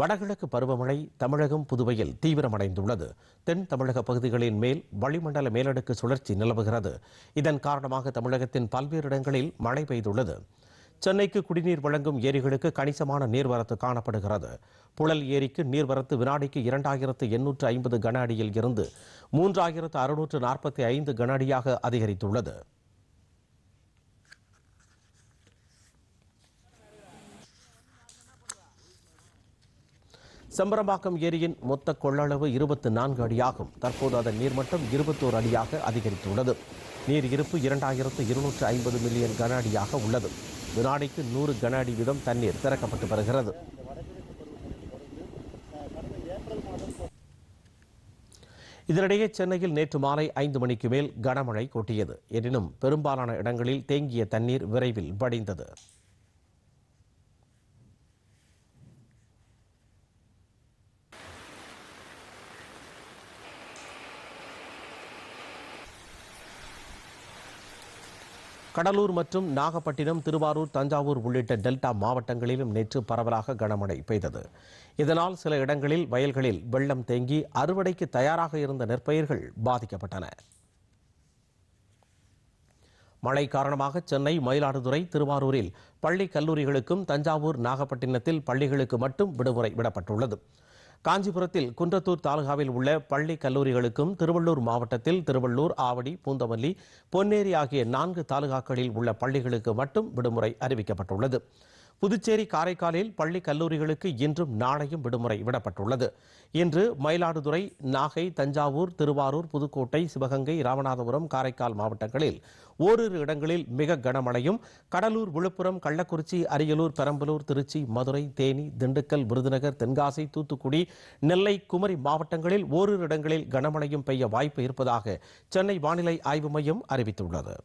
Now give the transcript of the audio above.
வடகிழக்கு பருவமழை தமிழகம் புதுவையில் தீவிரமடைந்துள்ளது தென் தமிழக பகுதிகளின் மேல் வளிமண்டல மேலடுக்கு சுழற்சி நிலவுகிறது இதன் காரணமாக தமிழகத்தின் பல்வேறு இடங்களில் மழை பெய்துள்ளது சென்னைக்கு குடிநீர் வழங்கும் ஏரிகளுக்கு கணிசமான நீர்வரத்து காணப்படுகிறது புழல் ஏரிக்கு நீர்வரத்து வினாடிக்கு இரண்டாயிரத்து எண்ணூற்று ஐம்பது கன அடியில் இருந்து மூன்றாயிரத்து அறுநூற்று நாற்பத்தி ஐந்து கன அடியாக அதிகரித்துள்ளது செம்பரம்பாக்கம் ஏரியின் மொத்த கொள்ளளவு இருபத்தி நான்கு அடியாகும் தற்போது அதன் நீர்மட்டம் இருபத்தோரு அடியாக அதிகரித்துள்ளது நீர் இருப்பு இரண்டாயிரத்து இருநூற்று ஐம்பது மில்லியன் கன அடியாக உள்ளது வினாடிக்கு நூறு கன அடி வீதம் தண்ணீர் திறக்கப்பட்டு வருகிறது இதனிடையே சென்னையில் நேற்று மாலை ஐந்து மணிக்கு மேல் கனமழை கொட்டியது எனினும் பெரும்பாலான இடங்களில் தேங்கிய தண்ணீர் விரைவில் வடிந்தது கடலூர் மற்றும் நாகப்பட்டினம் திருவாரூர் தஞ்சாவூர் உள்ளிட்ட டெல்டா மாவட்டங்களிலும் நேற்று பரவலாக கனமழை பெய்தது இதனால் சில இடங்களில் வயல்களில் வெள்ளம் தேங்கி அறுவடைக்கு தயாராக இருந்த நெற்பயிர்கள் பாதிக்கப்பட்டன மழை காரணமாக சென்னை மயிலாடுதுறை திருவாரூரில் பள்ளி கல்லூரிகளுக்கும் தஞ்சாவூர் நாகப்பட்டினத்தில் பள்ளிகளுக்கு மட்டும் விடுமுறை விடப்பட்டுள்ளது காஞ்சிபுரத்தில் குன்றத்தூர் தாலுகாவில் உள்ள பள்ளி கல்லூரிகளுக்கும் திருவள்ளூர் மாவட்டத்தில் திருவள்ளூர் ஆவடி பூந்தமல்லி பொன்னேரி ஆகிய நான்கு தாலுகாக்களில் உள்ள பள்ளிகளுக்கு மட்டும் விடுமுறை அறிவிக்கப்பட்டுள்ளது புதுச்சேரி காரைக்காலில் பள்ளி கல்லூரிகளுக்கு இன்றும் நாளையும் விடுமுறை விடப்பட்டுள்ளது இன்று மயிலாடுதுறை நாகை தஞ்சாவூர் திருவாரூர் புதுக்கோட்டை சிவகங்கை ராமநாதபுரம் காரைக்கால் மாவட்டங்களில் ஓரிரு இடங்களில் மிக கனமழையும் கடலூர் விழுப்புரம் கள்ளக்குறிச்சி அரியலூர் பெரம்பலூர் திருச்சி மதுரை தேனி திண்டுக்கல் விருதுநகர் தென்காசி தூத்துக்குடி நெல்லை குமரி மாவட்டங்களில் ஓரிரு இடங்களில் கனமழையும் பெய்ய வாய்ப்பு இருப்பதாக சென்னை வானிலை ஆய்வு மையம் அறிவித்துள்ளது